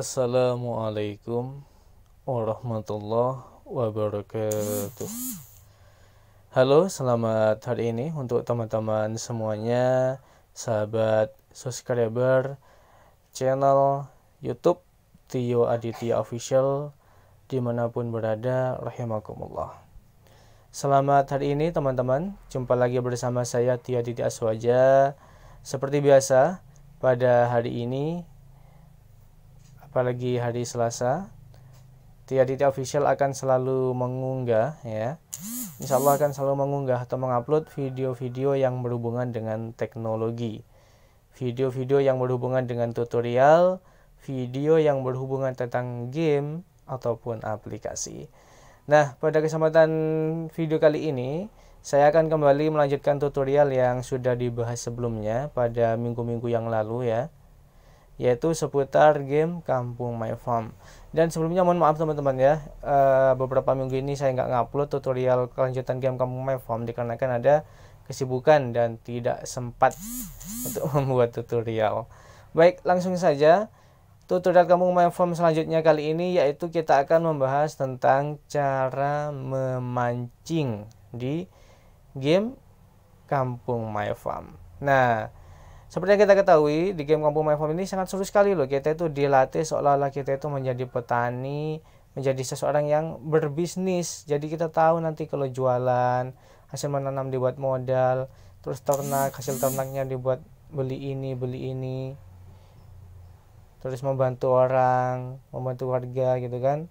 Assalamualaikum warahmatullahi wabarakatuh. Halo, selamat hari ini untuk teman-teman semuanya, sahabat subscriber channel YouTube Tio Aditya Official dimanapun berada, rahimakumullah. Selamat hari ini teman-teman, jumpa lagi bersama saya Tio Aditya Aswaja. Seperti biasa, pada hari ini apalagi hari Selasa Tiaditya Official akan selalu mengunggah ya Insya Allah akan selalu mengunggah atau mengupload video-video yang berhubungan dengan teknologi video-video yang berhubungan dengan tutorial video yang berhubungan tentang game ataupun aplikasi Nah pada kesempatan video kali ini saya akan kembali melanjutkan tutorial yang sudah dibahas sebelumnya pada minggu-minggu yang lalu ya yaitu seputar game Kampung My Farm. Dan sebelumnya mohon maaf teman-teman ya, eh, beberapa minggu ini saya nggak ngupload tutorial kelanjutan game Kampung My Farm dikarenakan ada kesibukan dan tidak sempat untuk membuat tutorial. Baik, langsung saja tutorial Kampung My Farm selanjutnya kali ini yaitu kita akan membahas tentang cara memancing di game Kampung My Farm. Nah, seperti yang kita ketahui, di game Kampung My Farm ini sangat sulit sekali loh. Kita itu dilatih seolah-olah kita itu menjadi petani, menjadi seseorang yang berbisnis. Jadi kita tahu nanti kalau jualan, hasil menanam dibuat modal, terus ternak, hasil ternaknya dibuat beli ini, beli ini. Terus membantu orang, membantu warga gitu kan.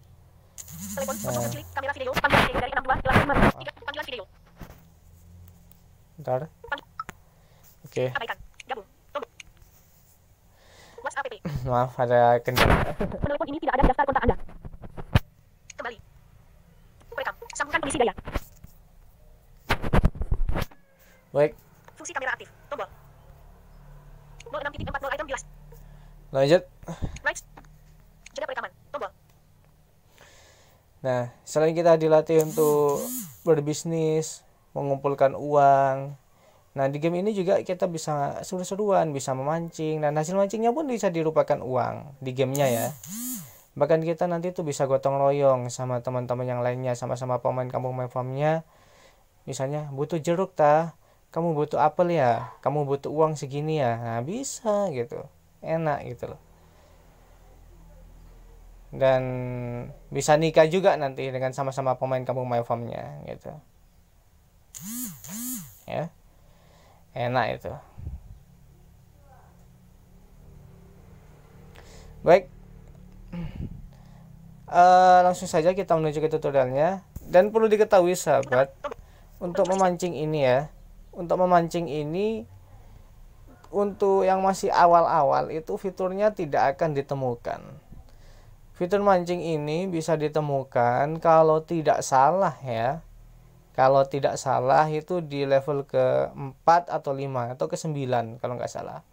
Nah. Ah. Oke. Okay. Maaf ada kendala. Penelpon ini tidak ada daftar kontak Anda. Kembali. Rekam. Sambungkan pengisi daya. Baik. Fungsi kamera aktif. Tombol. 06.40 item jelas. Lanjut. Right. Jeda perekaman. Tombol. Nah, selain kita dilatih untuk berbisnis, mengumpulkan uang, Nah di game ini juga kita bisa seru-seruan, bisa memancing dan hasil mancingnya pun bisa dirupakan uang di gamenya ya. Bahkan kita nanti tuh bisa gotong royong sama teman-teman yang lainnya, sama-sama pemain kampung main farmnya. Misalnya butuh jeruk ta, kamu butuh apel ya, kamu butuh uang segini ya, nah bisa gitu, enak gitu loh. Dan bisa nikah juga nanti dengan sama-sama pemain kampung main farmnya gitu. Ya enak itu baik e, langsung saja kita menuju ke tutorialnya dan perlu diketahui sahabat untuk memancing ini ya untuk memancing ini untuk yang masih awal-awal itu fiturnya tidak akan ditemukan fitur mancing ini bisa ditemukan kalau tidak salah ya kalau tidak salah itu di level ke 4 atau 5 atau ke 9 kalau nggak salah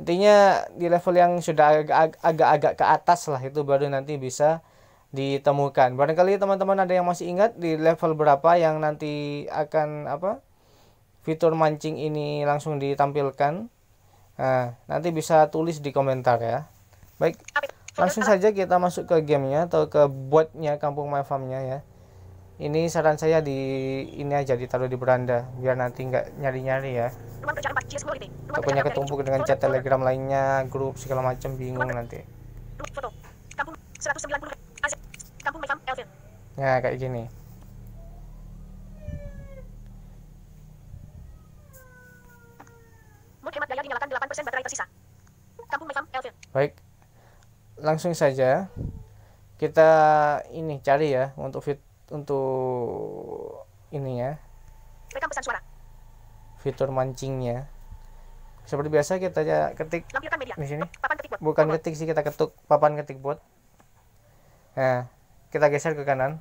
intinya di level yang sudah agak-agak ke atas lah itu baru nanti bisa ditemukan barangkali teman-teman ada yang masih ingat di level berapa yang nanti akan apa fitur mancing ini langsung ditampilkan nah, nanti bisa tulis di komentar ya baik langsung saja kita masuk ke gamenya atau ke buatnya kampung my farmnya ya ini saran saya di ini aja ditaruh di beranda biar nanti nggak nyari-nyari ya pokoknya iya, iya. ketumpuk dengan chat telegram lainnya grup segala macam bingung nanti iya. Nah kayak gini baik langsung saja kita ini cari ya untuk fit untuk ininya rekam pesan suara fitur mancingnya seperti biasa kita aja ketik di sini papan ketik bukan ketik sih kita ketuk papan ketik bot nah kita geser ke kanan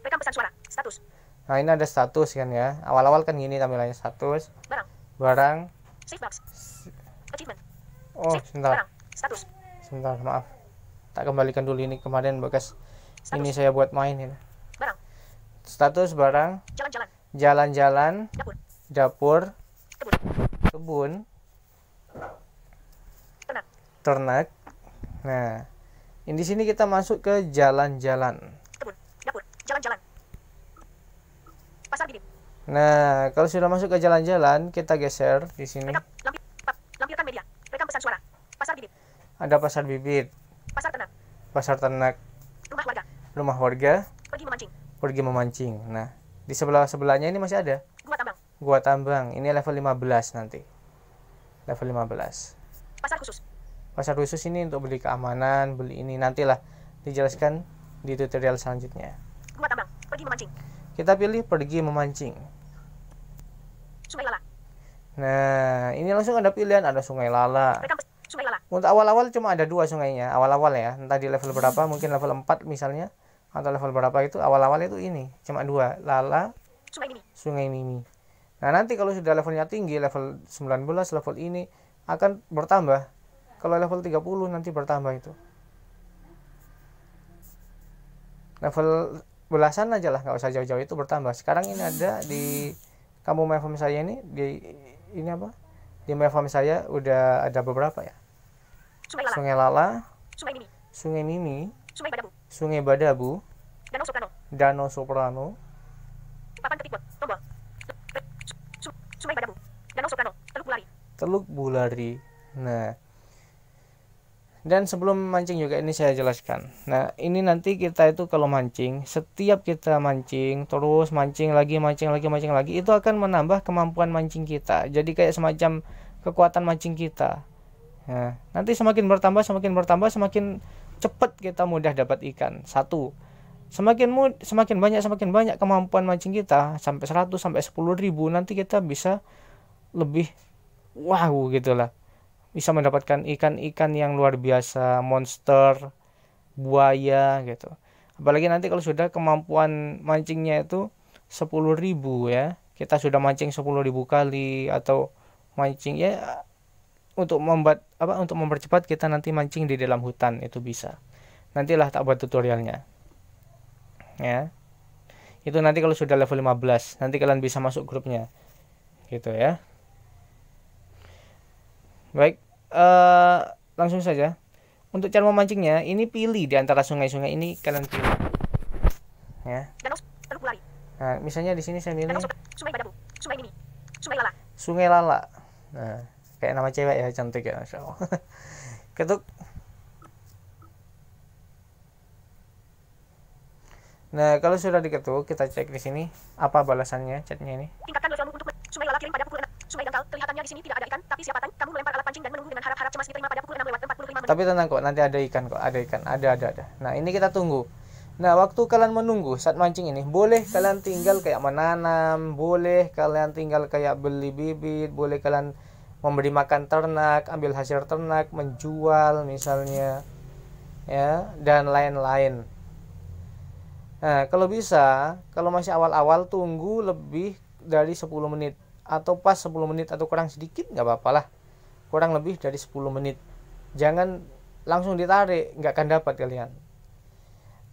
rekam pesan suara status nah ini ada status kan ya awal-awal kan gini tampilannya status barang barang box oh sebentar barang. status sebentar maaf tak kembalikan dulu ini kemarin bekas ini saya buat main ini status barang jalan-jalan dapur, kebun, kebun ternak. nah ini di sini kita masuk ke jalan-jalan nah kalau sudah masuk ke jalan-jalan kita geser di sini ada pasar bibit pasar ternak pasar ternak rumah warga rumah warga pergi memancing pergi memancing. Nah, di sebelah sebelahnya ini masih ada. Gua tambang. Gua tambang. Ini level 15 nanti. Level 15. Pasar khusus. Pasar khusus ini untuk beli keamanan, beli ini nantilah dijelaskan di tutorial selanjutnya. Gua tambang. Pergi memancing. Kita pilih pergi memancing. Sungai Lala. Nah, ini langsung ada pilihan ada Sungai Lala. Sungai Lala. Untuk awal-awal cuma ada dua sungainya, awal-awal ya. Entah di level berapa, mungkin level 4 misalnya atau level berapa itu awal-awal itu ini cuma dua lala sungai mimi. nah nanti kalau sudah levelnya tinggi level 19 level ini akan bertambah kalau level 30 nanti bertambah itu level belasan aja lah nggak usah jauh-jauh itu bertambah sekarang ini ada di kamu mevom saya ini di ini apa di mevom saya udah ada beberapa ya sungai lala sungai, lala, sungai mimi Sungai Badabu, Danau Soprano, Danau Soprano, papan ketik tombol, Sungai Badabu, Danau Soprano, Teluk Bulari. Teluk Bulari. Nah, dan sebelum mancing juga ini saya jelaskan. Nah, ini nanti kita itu kalau mancing, setiap kita mancing, terus mancing lagi, mancing lagi, mancing lagi, itu akan menambah kemampuan mancing kita. Jadi kayak semacam kekuatan mancing kita. Nah, nanti semakin bertambah, semakin bertambah, semakin cepat kita mudah dapat ikan. Satu, semakin mud, semakin banyak semakin banyak kemampuan mancing kita sampai 100 sampai 10 ribu nanti kita bisa lebih wow gitulah. Bisa mendapatkan ikan-ikan yang luar biasa, monster, buaya gitu. Apalagi nanti kalau sudah kemampuan mancingnya itu 10 ribu ya. Kita sudah mancing 10 ribu kali atau mancing ya untuk membuat apa untuk mempercepat kita nanti mancing di dalam hutan itu bisa nantilah tak buat tutorialnya ya itu nanti kalau sudah level 15 nanti kalian bisa masuk grupnya gitu ya baik uh, langsung saja untuk cara memancingnya ini pilih di antara sungai-sungai ini kalian pilih ya nah misalnya di sini saya milih sungai Lala sungai Lala nah kayak nama cewek ya cantik ya masya allah ketuk Nah, kalau sudah diketuk, kita cek di sini apa balasannya chatnya ini. Tingkatkan levelmu untuk sungai lala kirim pada pukul 6. Sungai dangkal, kelihatannya di sini tidak ada ikan, tapi siapa tahu kamu melempar alat pancing dan menunggu dengan harap-harap cemas diterima pada pukul 6 lewat 45 menit. Tapi tenang kok, nanti ada ikan kok, ada ikan, ada ada ada. Nah, ini kita tunggu. Nah, waktu kalian menunggu saat mancing ini, boleh kalian tinggal kayak menanam, boleh kalian tinggal kayak beli bibit, boleh kalian memberi makan ternak, ambil hasil ternak, menjual misalnya, ya dan lain-lain. Nah, kalau bisa, kalau masih awal-awal tunggu lebih dari 10 menit atau pas 10 menit atau kurang sedikit nggak apa-apa lah. Kurang lebih dari 10 menit. Jangan langsung ditarik, nggak akan dapat kalian.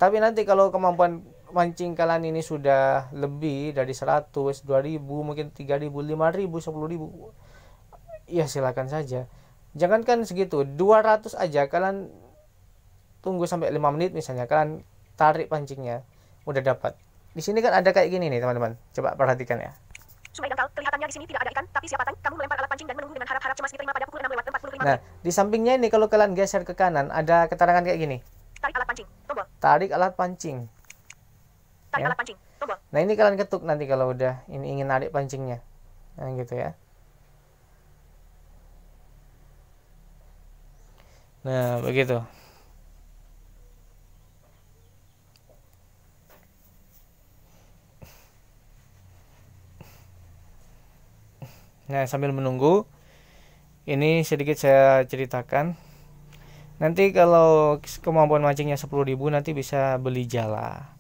Tapi nanti kalau kemampuan mancing kalian ini sudah lebih dari 100, 2000, mungkin 3000, 5000, 10000 ya silakan saja jangankan segitu 200 aja kalian tunggu sampai 5 menit misalnya kalian tarik pancingnya udah dapat di sini kan ada kayak gini nih teman-teman coba perhatikan ya sungai dangkal kelihatannya di sini tidak ada ikan tapi siapa tahu kamu melempar alat pancing dan menunggu dengan harap-harap cemas diterima pada pukul 6 lewat 45 nah di sampingnya ini kalau kalian geser ke kanan ada keterangan kayak gini tarik alat pancing tombol tarik alat pancing tarik ya. alat pancing tombol nah ini kalian ketuk nanti kalau udah ini ingin narik pancingnya nah gitu ya Nah, begitu. Nah, sambil menunggu, ini sedikit saya ceritakan. Nanti kalau kemampuan mancingnya 10.000 nanti bisa beli jala.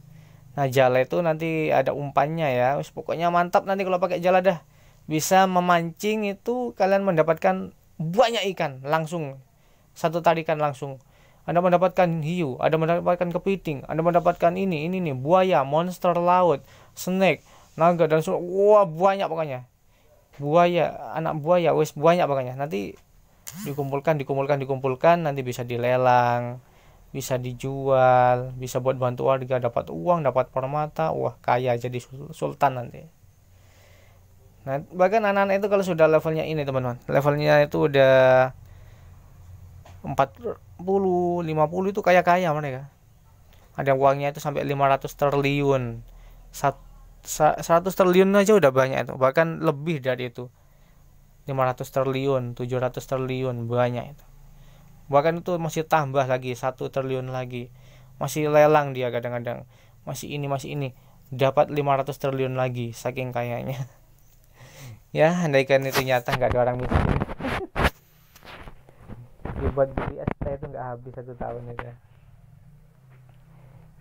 Nah, jala itu nanti ada umpannya ya. pokoknya mantap nanti kalau pakai jala dah. Bisa memancing itu kalian mendapatkan banyak ikan langsung satu tarikan langsung. Anda mendapatkan hiu, Anda mendapatkan kepiting, Anda mendapatkan ini, ini nih, buaya, monster laut, snake, naga dan semua. Wah, banyak pokoknya. Buaya, anak buaya, wes banyak pokoknya. Nanti dikumpulkan, dikumpulkan, dikumpulkan, nanti bisa dilelang, bisa dijual, bisa buat bantu warga dapat uang, dapat permata. Wah, kaya jadi sultan nanti. Nah, bahkan anak-anak itu kalau sudah levelnya ini, teman-teman. Levelnya itu udah 40 50 itu kaya-kaya mereka ada uangnya itu sampai 500 triliun 100 triliun aja udah banyak itu bahkan lebih dari itu 500 triliun 700 triliun banyak itu bahkan itu masih tambah lagi satu triliun lagi masih lelang dia kadang-kadang masih ini masih ini dapat 500 triliun lagi saking kayanya ya andaikan itu nyata nggak ada orang mikir buat beli es teh itu nggak habis satu tahun aja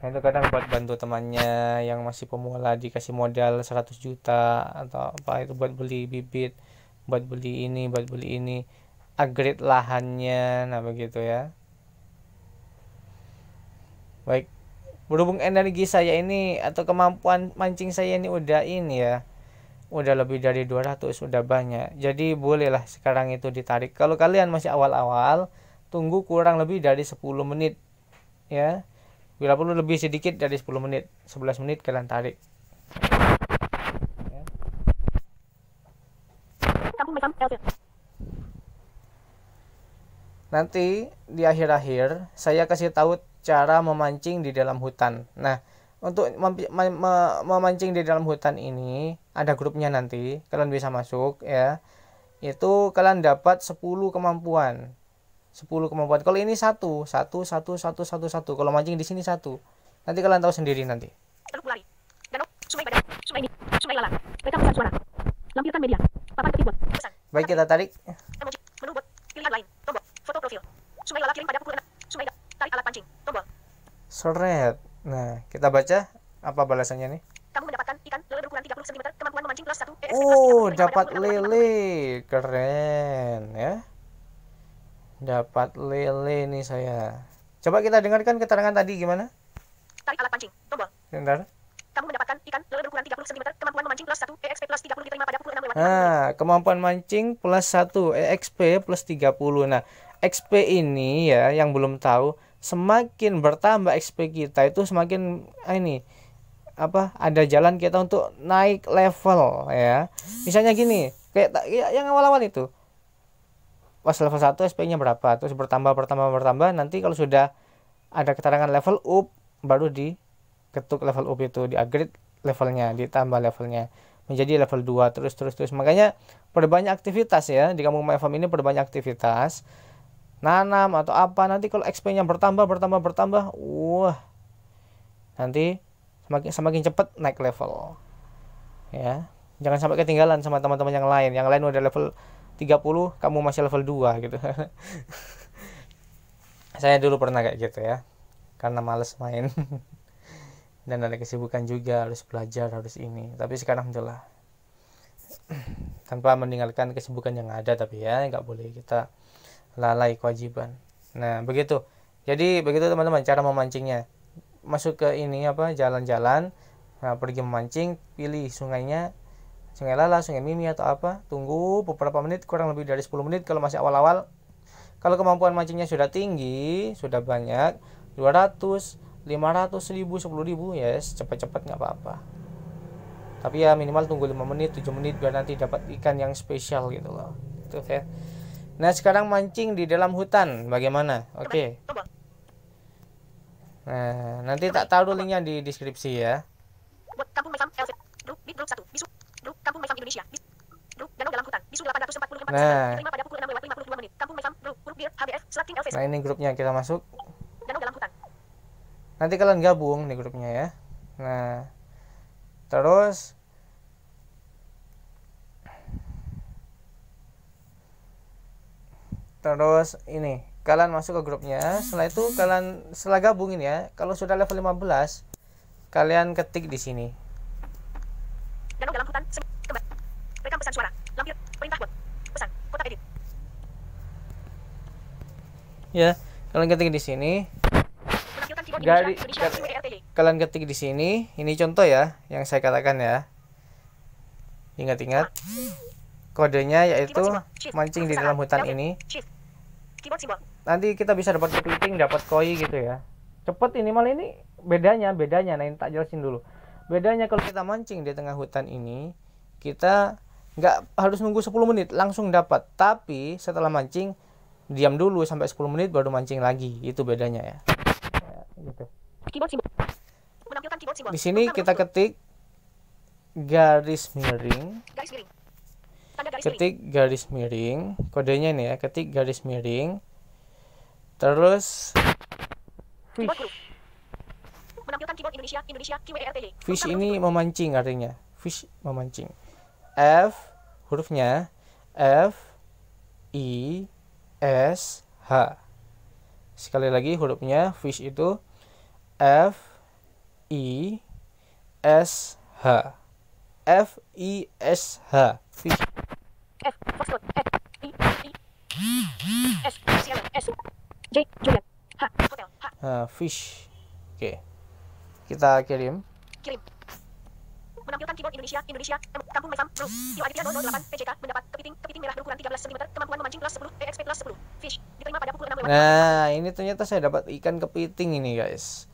nah itu kadang buat bantu temannya yang masih pemula dikasih modal 100 juta atau apa itu buat beli bibit buat beli ini buat beli ini upgrade lahannya nah begitu ya baik berhubung energi saya ini atau kemampuan mancing saya ini udah ini ya udah lebih dari 200 sudah banyak jadi bolehlah sekarang itu ditarik kalau kalian masih awal-awal tunggu kurang lebih dari 10 menit ya bila perlu lebih sedikit dari 10 menit 11 menit kalian tarik nanti di akhir-akhir saya kasih tahu cara memancing di dalam hutan nah untuk mem mem memancing di dalam hutan ini ada grupnya nanti kalian bisa masuk ya itu kalian dapat 10 kemampuan 10 kemampuan kalau ini satu satu satu satu satu satu kalau mancing di sini satu nanti kalian tahu sendiri nanti lari, suara. Lampirkan media. Pesan. baik kita tarik menu bot pilihan lain tombol foto profil sungai lala kirim pada pukul 6 sungai tarik alat pancing tombol seret nah kita baca apa balasannya nih kamu mendapatkan ikan lele berukuran 30 cm kemampuan memancing plus 1 oh dapat lele keren ya Dapat lele nih saya. Coba kita dengarkan keterangan tadi gimana? Tarik alat pancing. Tombol. Bentar. Kamu mendapatkan ikan lele berukuran 30 cm, kemampuan memancing plus 1, EXP plus 30 diterima pada pukul 6 lewat. Nah, kemampuan mancing plus 1, EXP plus 30. Nah, XP ini ya yang belum tahu, semakin bertambah XP kita itu semakin ah, ini apa ada jalan kita untuk naik level ya. Misalnya gini, kayak ya, yang awal-awal itu pas level 1 SP-nya berapa terus bertambah bertambah bertambah nanti kalau sudah ada keterangan level up baru di ketuk level up itu di upgrade levelnya ditambah levelnya menjadi level 2 terus terus terus makanya perbanyak aktivitas ya di kampung farm ini perbanyak aktivitas nanam atau apa nanti kalau XP-nya bertambah bertambah bertambah wah nanti semakin semakin cepat naik level ya jangan sampai ketinggalan sama teman-teman yang lain yang lain udah level 30 kamu masih level 2 gitu saya dulu pernah kayak gitu ya karena males main dan ada kesibukan juga harus belajar harus ini tapi sekarang jelas tanpa meninggalkan kesibukan yang ada tapi ya nggak boleh kita lalai kewajiban nah begitu jadi begitu teman-teman cara memancingnya masuk ke ini apa jalan-jalan nah, pergi memancing pilih sungainya Sungai Lala, Sungai Mimi atau apa, tunggu beberapa menit kurang lebih dari 10 menit kalau masih awal-awal. Kalau kemampuan mancingnya sudah tinggi, sudah banyak, 200, 500, 1000, ribu yes, cepat-cepat nggak apa-apa. Tapi ya minimal tunggu 5 menit, 7 menit biar nanti dapat ikan yang spesial gitu loh. Itu fair. Ya. Nah, sekarang mancing di dalam hutan bagaimana? Oke. Okay. Nah, nanti tak taruh linknya di deskripsi ya. buat Kampung Mesam, Grup, grup 1, bisu. Indonesia. nah. Nah, ini grupnya kita masuk. Nanti kalian gabung di grupnya ya. Nah, terus terus ini kalian masuk ke grupnya setelah itu kalian setelah gabungin ya kalau sudah level 15 kalian ketik di sini dalam hutan pesan suara. Lampir. Perintah buat. Pesan. Kotak edit. Ya, kalian ketik di sini. Gari, kalian ketik di sini. Ini contoh ya, yang saya katakan ya. Ingat-ingat. Kodenya yaitu mancing di dalam hutan ini. Nanti kita bisa dapat kepiting, dapat koi gitu ya. Cepet ini malah ini bedanya, bedanya. Nah ini tak jelasin dulu. Bedanya kalau kita mancing di tengah hutan ini, kita nggak harus nunggu 10 menit langsung dapat tapi setelah mancing diam dulu sampai 10 menit baru mancing lagi itu bedanya ya, ya gitu. di sini kita ketik garis miring ketik garis miring kodenya ini ya ketik garis miring terus e e. fish fish ini memancing artinya fish memancing F hurufnya F I S H sekali lagi hurufnya fish itu F I S H F I S H fish F F I S S J Julian H Hotel H nah, fish oke okay. kita kirim kirim menampilkan keyboard Indonesia, Indonesia, kampung Mesam, Bro. Kilo Aditya 008, PJK, mendapat kepiting, kepiting merah berukuran 13 cm, kemampuan memancing plus 10, EXP plus 10, fish, diterima pada pukul 6 lewat. Nah, ini ternyata saya dapat ikan kepiting ini guys.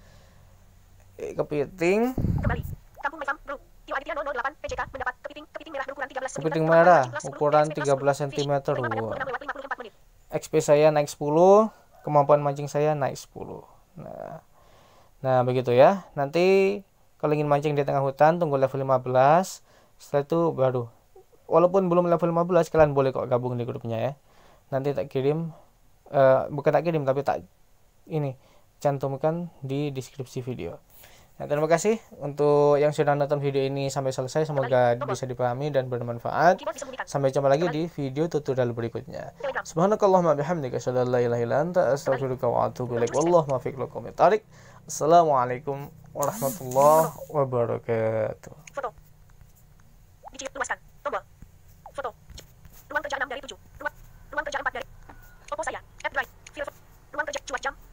Eh, kepiting. Kembali, kampung Mesam, Bro. Kilo Aditya 008. PJK, mendapat kepiting, kepiting merah berukuran 13 cm. Kepiting merah, ukuran 13 cm. Wow. XP saya naik 10, kemampuan mancing saya naik 10. Nah, nah begitu ya. Nanti kalau ingin mancing di tengah hutan, tunggu level 15. Setelah itu baru. Walaupun belum level 15, kalian boleh kok gabung di grupnya ya. Nanti tak kirim, uh, bukan tak kirim, tapi tak ini cantumkan di deskripsi video. Nah, terima kasih untuk yang sudah nonton video ini sampai selesai. Semoga bisa dipahami dan bermanfaat. Sampai jumpa lagi di video tutorial berikutnya. Subhanakallahumma bihamdika asyhadu an la ilaha illa wa atubu Assalamualaikum warahmatullahi wabarakatuh. Foto. Digit luaskan. Tombol. Foto. Ruang kerja 6 dari 7. Ruang, ruang kerja 4 dari. Oppo saya. App Drive. File. Ruang kerja cuat jam.